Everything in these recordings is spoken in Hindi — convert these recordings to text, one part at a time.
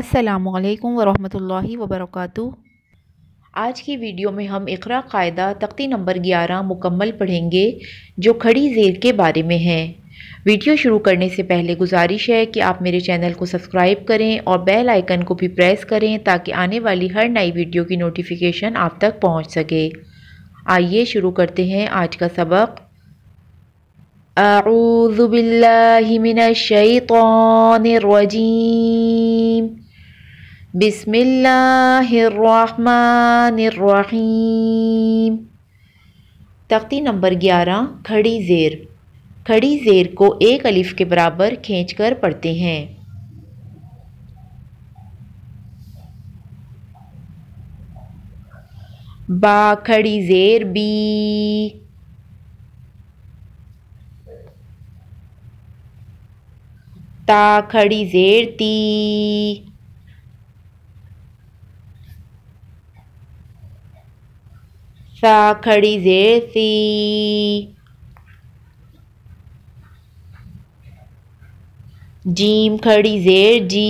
असलकम वरहमतुल्लाहि वबरकू आज की वीडियो में हम इकरा कायदा तख्ती नंबर 11 मुकम्मल पढ़ेंगे जो खड़ी जेर के बारे में है वीडियो शुरू करने से पहले गुजारिश है कि आप मेरे चैनल को सब्सक्राइब करें और बेल आइकन को भी प्रेस करें ताकि आने वाली हर नई वीडियो की नोटिफिकेशन आप तक पहुंच सके आइए शुरू करते हैं आज का सबक अज़ुबिल्लिमिनशैतरजीम बिसमीम तख्ती नंबर ग्यारह खड़ी ज़ेर खड़ी ज़ेर को एक अलिफ के बराबर खींच कर पढ़ते हैं बा खड़ी ज़ेर बी ता खड़ी ज़ेर ती सा खड़ी जेर जीम खड़ी जेर जी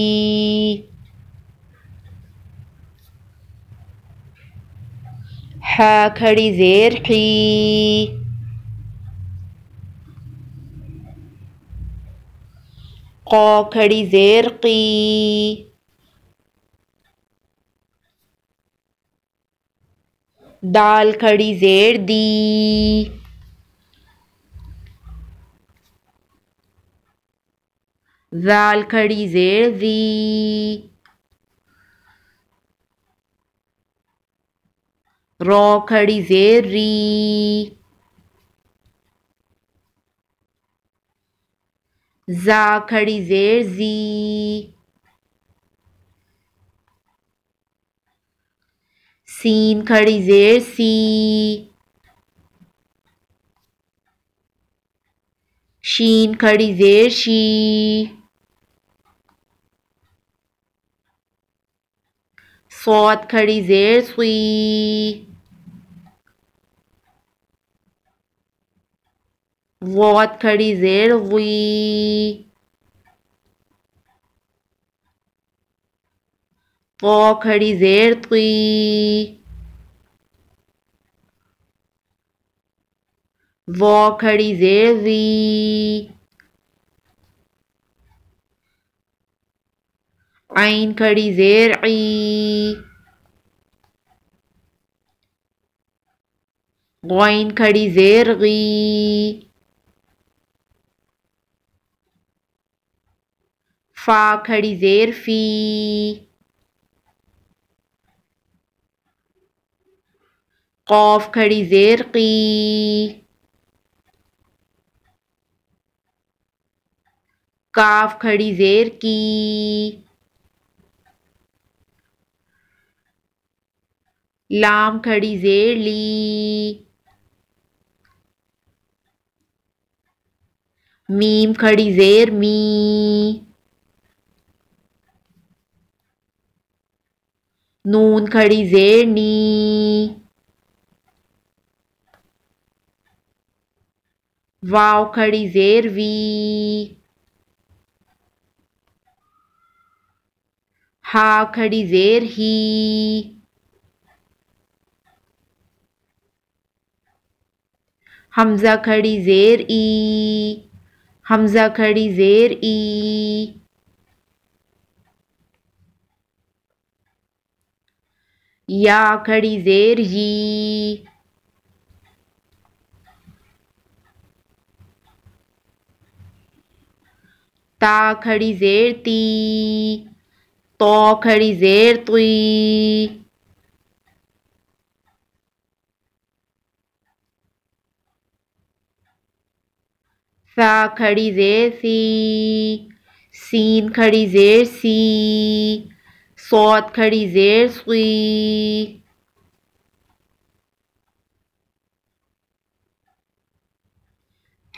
हा खड़ी जेर ही ق खड़ी जेर की दाल खड़ी जेर दी दाल खड़ी जेर दी रो खड़ी जेर री जा खड़ी जेर जी सीन खड़ी जेर सी शीन खड़ी जेर शी सौत खड़ी जेर सुई वौत खड़ी जेर वी वो खड़ी जेर तुई Wo khadi zervi. Ain khadi zer'i. Gwain khadi zerghi. Fa khadi zerfi. قاف खड़ी जेर की काफ खड़ी जेर की लाम खड़ी जेर ली मीम खड़ी जेर मी नून खड़ी जेर नी वाव खड़ी जेर वी How khadi where he? हमजा खड़ी जेर ई हमजा खड़ी जेर ई या खड़ी जेर ही ता खड़ी जेर ती to khari zer tui sa khari zer si सीन खड़ी जेर सी सौत खड़ी जेर सुई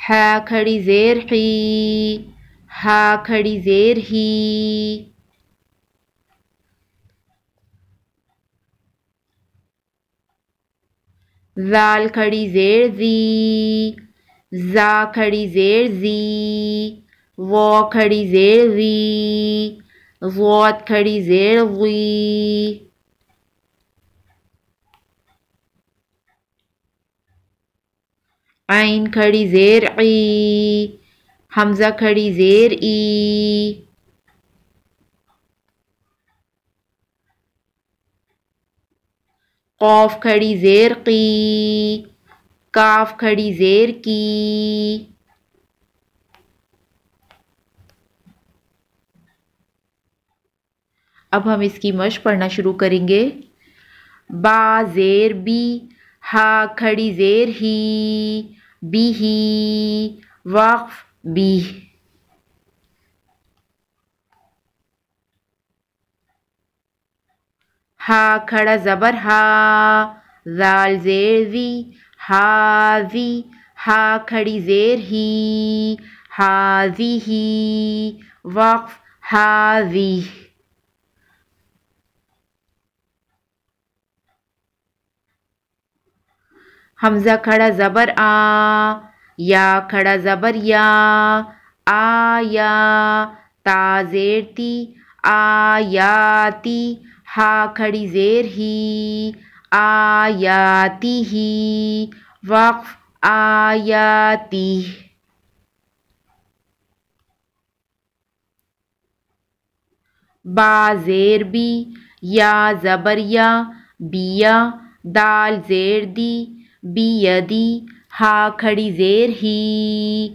है खड़ी जेर ही हा खड़ी जेर ही जाल खड़ी जेर जी जा खड़ी जेर जी वो खड़ी जेर जी वोत खड़ी जेर वी आइन खड़ी जेर ई हमजा खड़ी जेर ई कौफ खड़ी जेर की काफ खड़ी जेर की अब हम इसकी मश पढ़ना शुरू करेंगे बा जेर बी हा खड़ी जेर ही बी ही वक्फ बी हा खड़ा ज़बर हा जाल जेर वी वी हा खड़ी जेर ही हाजी ही वक्फ वी हमज़ा खड़ा ज़बर आ या खड़ा ज़बर या आया ताजेरती आयाती हा खड़ी ज़ेर ही आयाती ही वक्फ आयाती जेर बी या जबरिया बिया दाल जेर दी बियदी हा खड़ी जेर ही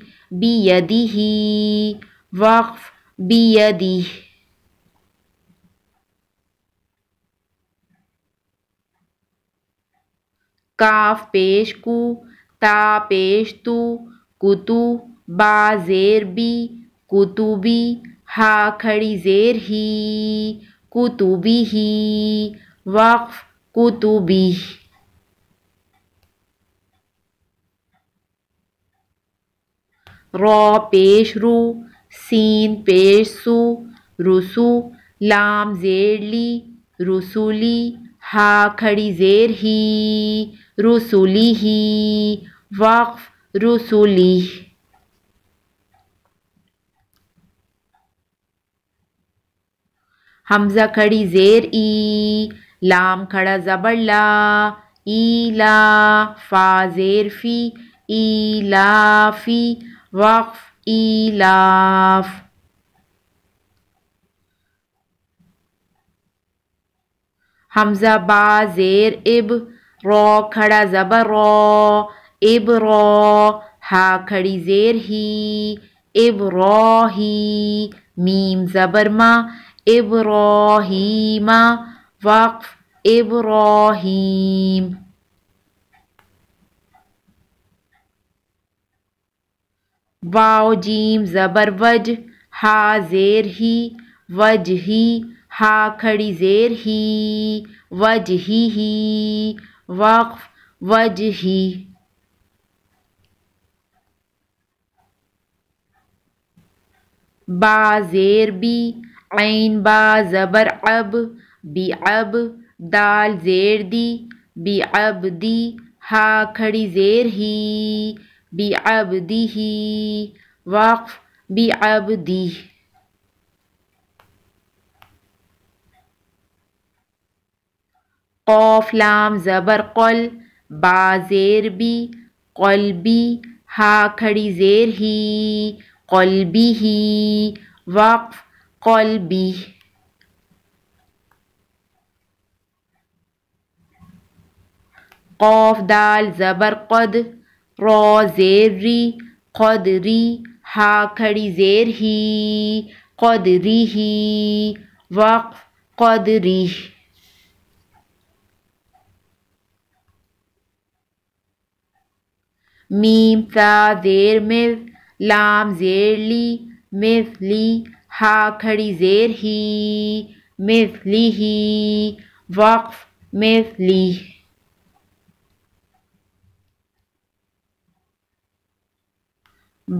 यदि ही वक्फ बियदी काफ पेश कु ता पेश तु कुतु बा जेर बी कुतुबी हा खड़ी जेर ही कुतुबी ही वक्फ कुतुबी रॉ पेश रु सीन पेश सु रुसु लाम जेर ली रुसुली हा खड़ी जेर ही रसूली ही वक्फ रसूली हमजा खड़ी जेर ई लाम खड़ा जबर ला ईला फा जेर फी ई ला ईलाफी वक्फ ईलाफ हमजा बा जेर इब रो खड़ा ज़बर रो इब रो हा खड़ी ज़ेर ही इब रो ही मीम ज़बर मा इब रो ही मा वक्फ इब रो हीम वाओ जीम ज़बर वज हा ज़ेर ही वज ही हा खड़ी ज़ेर ही वज ही ही वक्फ वजही बाजेर बी आइन बा ज़बर अब बी अब दाल जेर दी बी अब दी हा खड़ी जेर ही बी अब दी ही वक्फ बी अब दी कौफ लाम ज़बर कौल बाज़ेर भी कौल भी हा खड़ी ज़ेर ही कौल भी ही वक्फ कौल भी कौफ दाल ज़बर कद रो ज़ेर री कद री हा खड़ी ज़ेर ही कदरी ही वक्फ कदरी मीम सा जेर मिस लाम जेर ली मिस ली हा खड़ी जेर ही मिस ली ही वक्फ मिस ली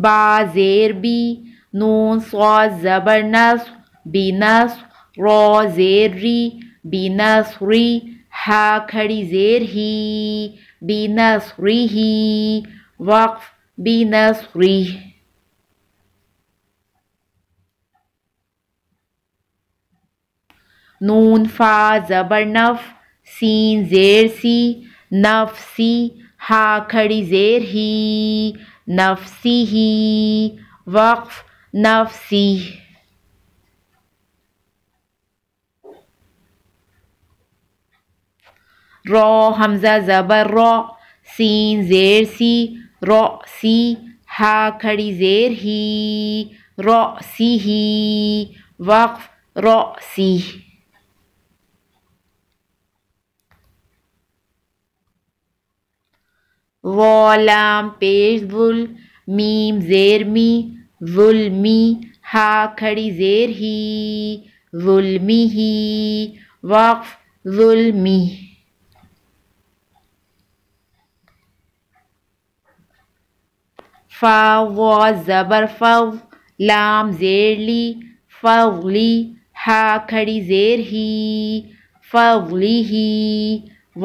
बा जेर बी नून सौ ज़बरनस बीनस रो जेर री बीनस री हा खड़ी जेर ही बीनस री ही वक्फ बी नसरी नून फा ज़बर नफ सीन ज़ेर सी नफ सी हा खड़ी ज़ेर ही नफ सी ही वक्फ नफ सी रो हमज़ा ज़बर रो सीन ज़ेर सी रो सी हा खड़ी जेर ही रो सी ही वक्फ रो सी वॉलाम पेश वुल मीम जेर मी वुल मी हा खड़ी जेर ही वुल मी ही वक्फ वुल मी फ़व ज़बर फ़व लाम ज़ेर फ़वली हा खड़ी ज़ेर ही फ़वली ही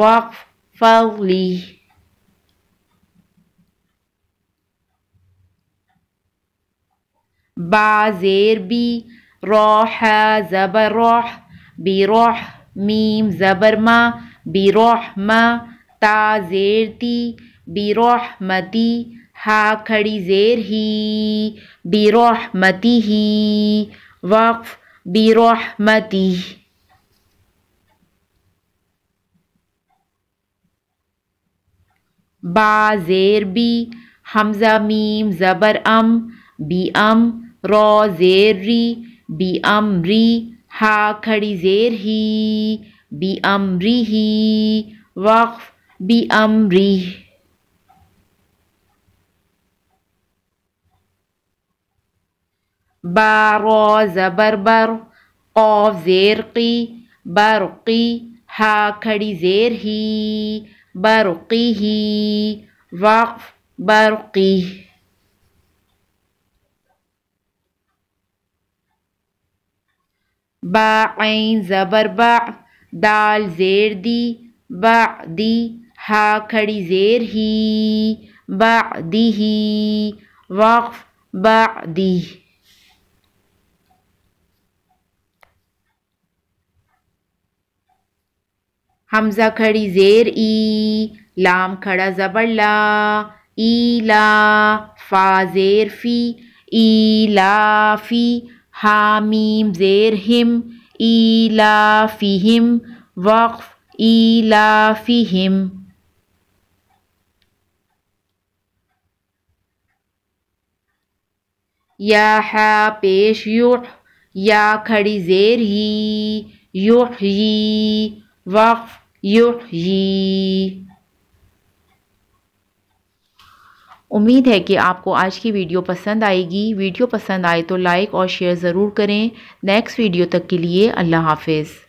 वक्फ फ़वली बाजेर बी रोह ज़बर रोह बिरोह मीम ज़बर मा बिरोह मा ताजेर ती बिरोह मती हा खड़ी ज़ेर ही बिरोह मती ही वक्फ बिरोह मती बा जेर बी हमज़ा मीम ज़बर अम बी अम रो जेर री बी अम री हा खड़ी ज़ेर ही बी अम री ही वक्फ बी अम री باروز زبربر قاف زيرقي برقي ها كري زیر ہی برقي ہی وقف برقی با عين زبر باع دال دي باع دي ها زير هي باع دي هي وقف دي हमजा खड़ी जेर ई लाम खड़ा ज़बर ला ईला फा जेर फ़ी ईला फ़ी हामीम जेर हिम ईला फ़ीहिम वक्फ़ ईला फ़ीहिम या हा पेश युह या खड़ी जेर ही युह ही वक्फ़ युही उम्मीद है कि आपको आज की वीडियो पसंद आएगी वीडियो पसंद आए तो लाइक और शेयर ज़रूर करें नेक्स्ट वीडियो तक के लिए अल्लाह हाफिज़